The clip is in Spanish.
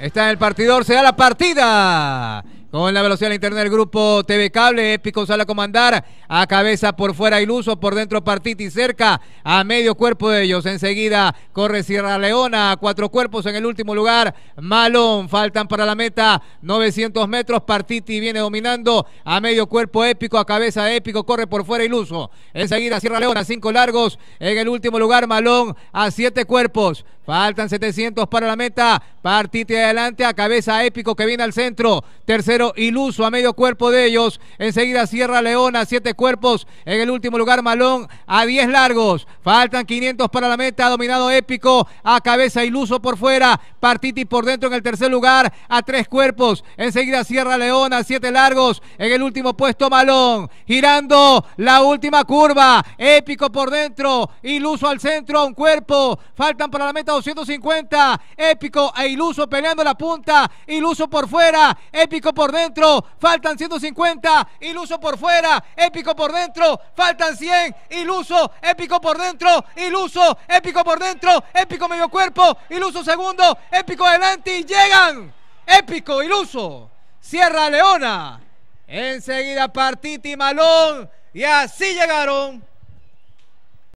Está en el partidor, se da la partida. Con la velocidad de internet del grupo TV Cable, Épico sale a comandar, a cabeza por fuera Iluso, por dentro Partiti cerca, a medio cuerpo de ellos, enseguida corre Sierra Leona, a cuatro cuerpos en el último lugar, Malón, faltan para la meta 900 metros, Partiti viene dominando, a medio cuerpo Épico, a cabeza Épico, corre por fuera Iluso, enseguida Sierra Leona, cinco largos, en el último lugar Malón, a siete cuerpos, faltan 700 para la meta, Partiti adelante a cabeza épico que viene al centro. Tercero, iluso a medio cuerpo de ellos. Enseguida Sierra Leona, siete cuerpos. En el último lugar, Malón a diez largos. Faltan 500 para la meta. Dominado épico a cabeza iluso por fuera. Partiti por dentro en el tercer lugar a tres cuerpos. Enseguida Sierra Leona, siete largos. En el último puesto, Malón. Girando la última curva. Épico por dentro. Iluso al centro, un cuerpo. Faltan para la meta 250. Épico a e Iluso peleando la punta. Iluso por fuera. Épico por dentro. Faltan 150. Iluso por fuera. Épico por dentro. Faltan 100. Iluso. Épico por dentro. Iluso. Épico por dentro. Épico medio cuerpo. Iluso segundo. Épico adelante. Y llegan. Épico. Iluso. Sierra Leona. Enseguida Partiti Malón. Y así llegaron.